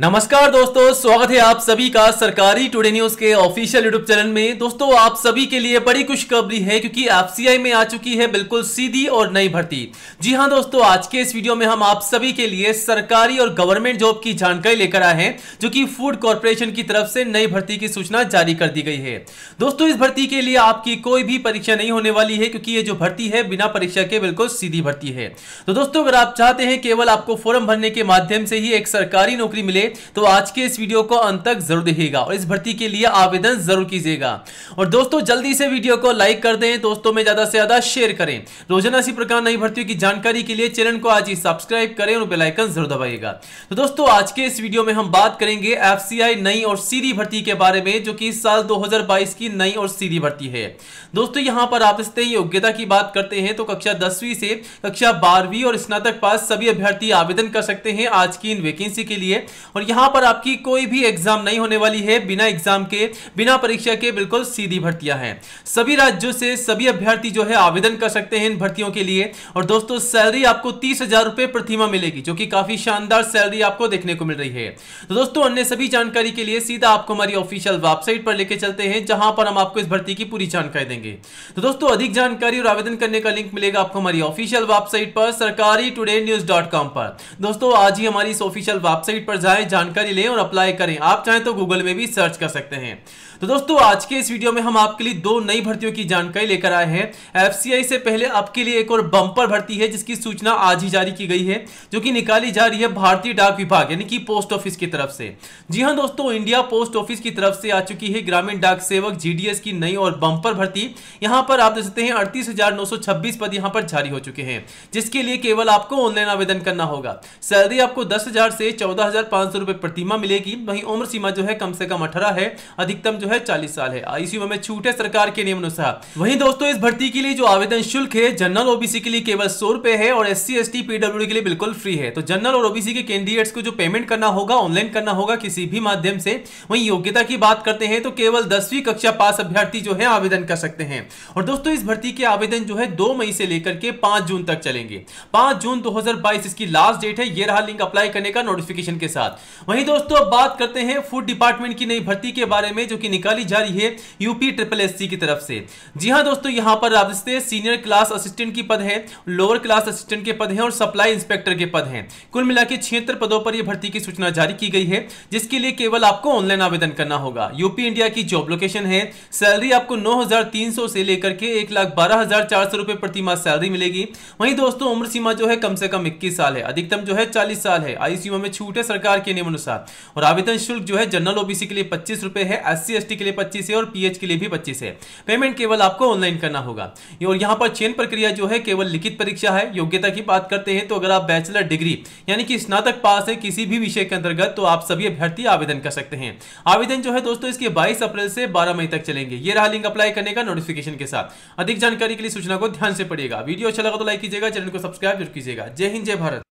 नमस्कार दोस्तों स्वागत है आप सभी का सरकारी टुडे न्यूज के ऑफिशियल यूट्यूब चैनल में दोस्तों आप सभी के लिए बड़ी खुशखबरी है क्योंकि एफसीआई में आ चुकी है बिल्कुल सीधी और नई भर्ती जी हां दोस्तों आज के इस वीडियो में हम आप सभी के लिए सरकारी और गवर्नमेंट जॉब की जानकारी लेकर आए हैं जो की फूड कॉरपोरेशन की तरफ से नई भर्ती की सूचना जारी कर दी गई है दोस्तों इस भर्ती के लिए आपकी कोई भी परीक्षा नहीं होने वाली है क्योंकि ये जो भर्ती है बिना परीक्षा के बिल्कुल सीधी भर्ती है तो दोस्तों अगर आप चाहते हैं केवल आपको फॉर्म भरने के माध्यम से ही एक सरकारी नौकरी मिले से तो आज के इस वीडियो को अंत तक जरूर देखिएगा और इस भर्ती के लिए आवेदन जरूर कीजिएगा और दोस्तों जल्दी से वीडियो को लाइक कर दें दोस्तों में ज़्यादा से ज़्यादा शेयर करें रोजाना इसी प्रकार नई भर्ती की जानकारी के लिए चैनल को आज ही सब्सक्राइब करें और बेलाइकन जरूर दबाइएगा तो दोस्तों आज के इस वीडियो में हम बात करेंगे एफ नई और सीधी भर्ती के बारे में जो कि इस साल दो की नई और सीधी भर्ती है दोस्तों यहाँ पर आप इससे योग्यता की बात करते हैं तो कक्षा दसवीं से कक्षा बारहवीं और स्नातक पास सभी अभ्यर्थी आवेदन कर सकते हैं आज की इन वैकेंसी के लिए और यहाँ पर आपकी कोई भी एग्जाम नहीं होने वाली है बिना एग्जाम के बिना परीक्षा के बिल्कुल सीधी भर्तियां हैं सभी राज्यों से सभी अभ्यर्थी जो है आवेदन कर सकते हैं इन भर्तियों के लिए और दोस्तों सैलरी आपको तीस हजार रुपए प्रतिमा मिलेगी जो कि काफी शानदार सैलरी आपको देखने को मिल रही है तो दोस्तों अन्य सभी जानकारी के लिए सीधा आपको हमारी ऑफिशियल वेबसाइट पर लेके चलते हैं जहां पर हम आपको इस भर्ती की पूरी जानकारी देंगे तो दोस्तों अधिक जानकारी और आवेदन करने का लिंक मिलेगा आपको हमारी ऑफिशियल वेबसाइट पर सरकारी न्यूज डॉट कॉम पर दोस्तों आज ही हमारी इस ऑफिशियल वेबसाइट पर जाए सारी जानकारी लें और अप्लाई करें आप चाहें तो गूगल में भी सर्च कर सकते हैं तो दोस्तों आज के इस वीडियो में हम आपके लिए दो नई भर्तियों की जानकारी लेकर आए हैं एफ से पहले आपके लिए एक और बम्पर भर्ती है जिसकी सूचना आज ही जारी की गई है जो कि निकाली जा रही है भारतीय डाक विभाग यानी कि पोस्ट ऑफिस की तरफ से जी हां दोस्तों इंडिया पोस्ट ऑफिस की तरफ से आ चुकी है ग्रामीण डाक सेवक जी की नई और बंपर भर्ती यहाँ पर आप देख सकते हैं अड़तीस पद यहाँ पर जारी हो चुके हैं जिसके लिए केवल आपको ऑनलाइन आवेदन करना होगा सैलरी आपको दस से चौदह सौ रुपए प्रतिमा मिलेगी वहीं उम्र सीमा जो है कम से कम अठारह है अधिकतम जो है चालीस साल है इसी में छूट है सरकार के नियम अनुसार वही दोस्तों इस भर्ती के लिए जो आवेदन शुल्क है जनरल ओबीसी के लिए केवल सौ रुपए है और S C S T PW के लिए बिल्कुल फ्री है तो जनरल और ओबीसी के कैंडिडेट्स को जो पेमेंट करना होगा ऑनलाइन करना होगा किसी भी माध्यम से वही योग्यता की बात करते हैं तो केवल दसवीं कक्षा पास अभ्यर्थी जो है आवेदन कर सकते हैं और दोस्तों इस भर्ती के आवेदन जो है दो मई से लेकर के पांच जून तक चलेंगे पांच जून दो इसकी लास्ट डेट है ये रहा लिंक अप्लाई करने का नोटिफिकेशन के साथ वहीं दोस्तों अब बात करते हैं फूड डिपार्टमेंट की नई भर्ती के बारे में जो कि निकाली जा रही है यूपी ट्रिपल एस की तरफ से जी हाँ दोस्तों यहाँ पर राजस्थे सीनियर क्लास असिस्टेंट की पद है लोअर क्लास असिस्टेंट के पद है और सप्लाई इंस्पेक्टर के पद है कुल मिला के छिहत्तर पदों पर यह भर्ती की सूचना जारी की गई है जिसके लिए केवल आपको ऑनलाइन आवेदन करना होगा यूपी इंडिया की जॉब लोकेशन है सैलरी आपको नौ से लेकर के एक रुपए प्रति माह सैलरी मिलेगी वहीं दोस्तों उम्र सीमा जो है कम से कम इक्कीस साल है अधिकतम जो है चालीस साल है आयु सीमा में छूट है सरकार के के नियमानुसार और आवेदन शुल्क जो है जनरल ओबीसी के लिए पच्चीस रुपए है एस सी के लिए पच्चीस है और पीएच के लिए भी पच्चीस है पेमेंट केवल आपको ऑनलाइन करना होगा और यहाँ पर चयन प्रक्रिया जो है केवल लिखित परीक्षा है योग्यता की बात करते हैं तो अगर आप बैचलर डिग्री यानी कि स्नातक पास है किसी भी विषय के अंतर्गत तो आप सभी अभ्यर्थी आवेदन कर सकते हैं आवेदन जो है दोस्तों इसके बाईस अप्रैल से बारह मई तक चलेंगे ये रहा लिंक अप्लाई करने का नोटिफिकेशन के साथ अधिक जानकारी के लिए सूचना को ध्यान से पड़ेगा वीडियो अच्छा लगा तो लाइक कीजिएगा चैनल को सब्सक्राइब जरूर कीजिएगा जय हिंद जय भारत